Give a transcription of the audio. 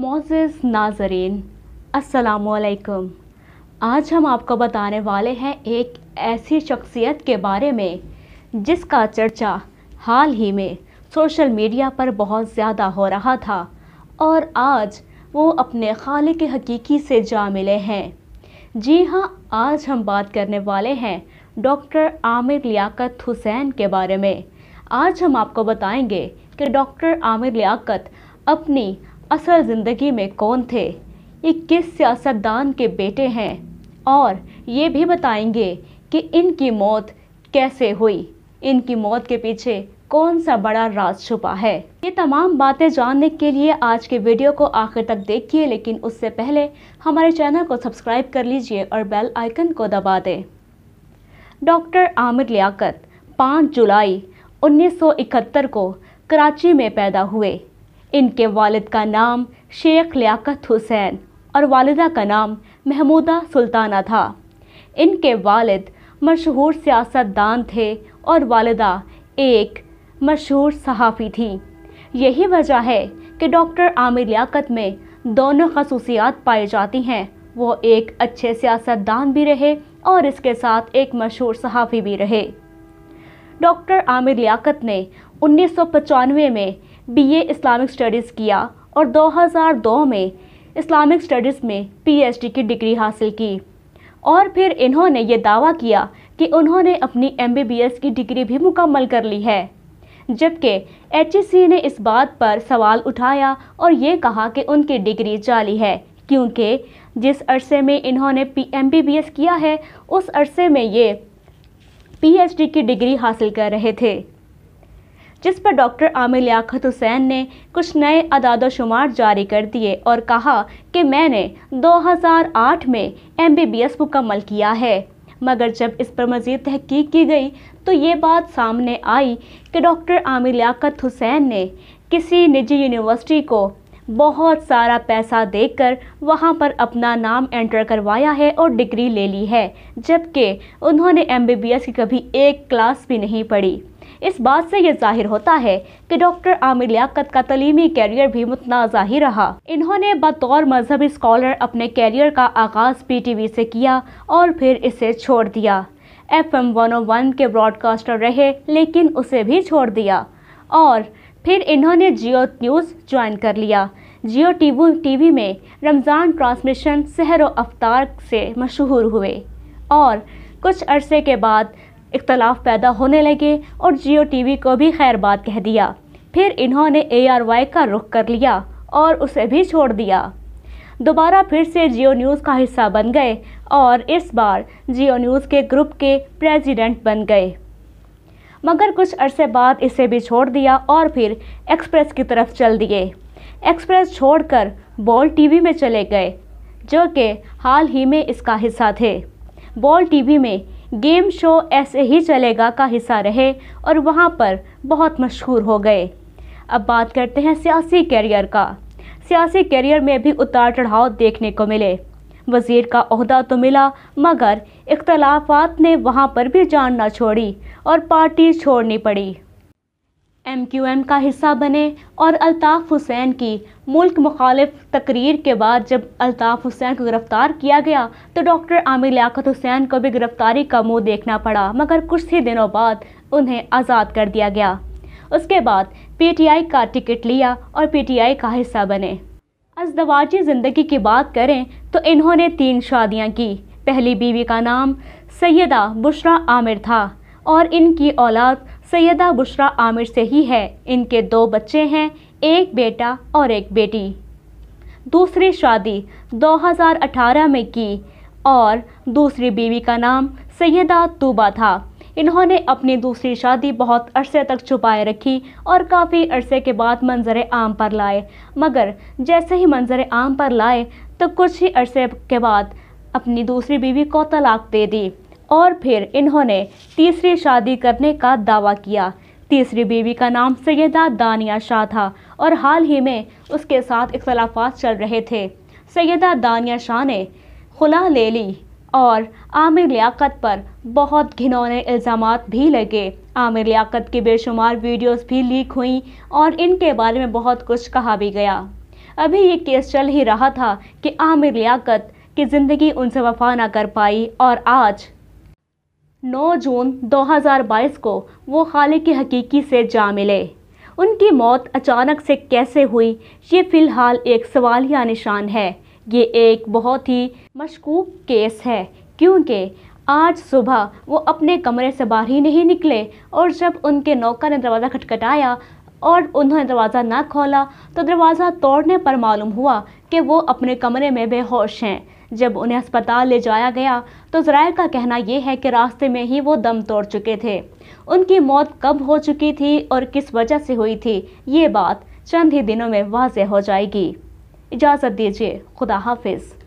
Moses नाजरीन असलकम आज हम आपको बताने वाले हैं एक ऐसी शख्सियत के बारे में जिसका चर्चा हाल ही में सोशल मीडिया पर बहुत ज़्यादा हो रहा था और आज वो अपने खाल के हकीकी से जा मिले हैं जी हाँ आज हम बात करने वाले हैं डॉक्टर आमिर लियाकत हुसैन के बारे में आज हम आपको बताएंगे कि डॉक्टर आमिर लियाकत अपनी असल ज़िंदगी में कौन थे ये किस सियासतदान के बेटे हैं और ये भी बताएंगे कि इनकी मौत कैसे हुई इनकी मौत के पीछे कौन सा बड़ा राज छुपा है ये तमाम बातें जानने के लिए आज के वीडियो को आखिर तक देखिए लेकिन उससे पहले हमारे चैनल को सब्सक्राइब कर लीजिए और बेल आइकन को दबा दें डॉक्टर आमिर लियाकत 5 जुलाई 1971 को कराची में पैदा हुए इनके वालिद का नाम शेख लियाकत हुसैन और वालदा का नाम महमूदा सुल्ताना था इनके वालिद मशहूर सियासतदान थे और वालदा एक मशहूर सहाफ़ी थी यही वजह है कि डॉक्टर आमिर लियाकत में दोनों खसूसियात पाई जाती हैं वो एक अच्छे सियासतदान भी रहे और इसके साथ एक मशहूर सहाफ़ी भी रहे डॉक्टर आमिर लियाकत ने उन्नीस में बीए इस्लामिक स्टडीज़ किया और 2002 में इस्लामिक स्टडीज़ में पीएचडी की डिग्री हासिल की और फिर इन्होंने ये दावा किया कि उन्होंने अपनी एमबीबीएस की डिग्री भी मुकम्मल कर ली है जबकि एच e ने इस बात पर सवाल उठाया और ये कहा कि उनकी डिग्री जाली है क्योंकि जिस अरसे में इन्होंने P M B B S किया है उस अरसे में ये पीएचडी की डिग्री हासिल कर रहे थे जिस पर डॉक्टर आमिर लियाकत हुसैन ने कुछ नए अदाद शुमार जारी कर दिए और कहा कि मैंने 2008 में एम बी बी एस मुकम्मल किया है मगर जब इस पर मज़ीद तहकीक की गई तो ये बात सामने आई कि डॉक्टर आमिर लियाकत हुसैन ने किसी निजी यूनिवर्सिटी को बहुत सारा पैसा देकर वहाँ पर अपना नाम एंटर करवाया है और डिग्री ले ली है जबकि उन्होंने एम बी एस की कभी एक क्लास भी नहीं पढ़ी इस बात से ये जाहिर होता है कि डॉक्टर आमिर लियाकत का तलीमी कैरियर भी मुतनाज़ा ही रहा इन्होंने बतौर मजहबी स्कॉलर अपने कैरियर का आगाज़ पी टी वी से किया और फिर इसे छोड़ दिया F M one O one के ब्रॉडकास्टर रहे लेकिन उसे भी छोड़ दिया और फिर इन्होंने जियो न्यूज़ ज्वाइन कर लिया जियो टी टीवी में रमज़ान ट्रांसमिशन सहर अफ्तार से मशहूर हुए और कुछ अरसे के बाद इख्तलाफ पैदा होने लगे और जियो टी को भी खैरबाद कह दिया फिर इन्होंने ए का रुख कर लिया और उसे भी छोड़ दिया दोबारा फिर से जियो न्यूज़ का हिस्सा बन गए और इस बार जियो न्यूज़ के ग्रुप के प्रेसिडेंट बन गए मगर कुछ अरसे बाद इसे भी छोड़ दिया और फिर एक्सप्रेस की तरफ चल दिए एक्सप्रेस छोड़कर बॉल टीवी में चले गए जो कि हाल ही में इसका हिस्सा थे बॉल टीवी में गेम शो ऐसे ही चलेगा का हिस्सा रहे और वहाँ पर बहुत मशहूर हो गए अब बात करते हैं सियासी कैरियर का सियासी कैरियर में भी उतार चढ़ाव देखने को मिले वजीर का अहदा तो मिला मगर इख्तलाफात ने वहाँ पर भी जान ना छोड़ी और पार्टी छोड़नी पड़ी एम क्यू एम का हिस्सा बने और अल्ताफ़ हुसैन की मुल्क मुखालिफ तकरीर के बाद जब अल्ताफ़ हुसैन को गिरफ़्तार किया गया तो डॉक्टर आमिर लियात हुसैन को भी गिरफ़्तारी का मुंह देखना पड़ा मगर कुछ ही दिनों बाद उन्हें आज़ाद कर दिया गया उसके बाद पीटीआई का टिकट लिया और पीटीआई का हिस्सा बने अजदवाजी ज़िंदगी की बात करें तो इन्होंने तीन शादियाँ की पहली बीवी का नाम सैदा बुशरा आमिर था और इनकी औलाद सैयदा बुशरा आमिर से ही है इनके दो बच्चे हैं एक बेटा और एक बेटी दूसरी शादी 2018 में की और दूसरी बीवी का नाम सैयदा तूबा था इन्होंने अपनी दूसरी शादी बहुत अरसे तक छुपाए रखी और काफ़ी अरसे के बाद मंजर आम पर लाए मगर जैसे ही मंजर आम पर लाए तो कुछ ही अरसे के बाद अपनी दूसरी बीवी को तलाक दे दी और फिर इन्होंने तीसरी शादी करने का दावा किया तीसरी बीवी का नाम सैदा दानिया शाह था और हाल ही में उसके साथ इख्लाफा चल रहे थे सैदा दानिया शाह ने खुला ले ली और आमिर लियाकत पर बहुत घिनौने इल्ज़ाम भी लगे आमिर लियाकत की बेशुमार वीडियोस भी लीक हुई और इनके बारे में बहुत कुछ कहा भी गया अभी ये केस चल ही रहा था कि आमिर लियाकत की ज़िंदगी उनसे वफा ना कर पाई और आज 9 जून 2022 को वो खाले की हकीकी से जा मिले उनकी मौत अचानक से कैसे हुई ये फ़िलहाल एक सवाल या निशान है ये एक बहुत ही मशकूक केस है क्योंकि आज सुबह वो अपने कमरे से बाहर ही नहीं निकले और जब उनके नौकर ने दरवाज़ा खटखटाया और उन्होंने दरवाज़ा ना खोला तो दरवाज़ा तोड़ने पर मालूम हुआ कि वो अपने कमरे में बेहोश हैं जब उन्हें अस्पताल ले जाया गया तो जरायर का कहना यह है कि रास्ते में ही वो दम तोड़ चुके थे उनकी मौत कब हो चुकी थी और किस वजह से हुई थी ये बात चंद ही दिनों में वाज हो जाएगी इजाज़त दीजिए खुदा हाफिज़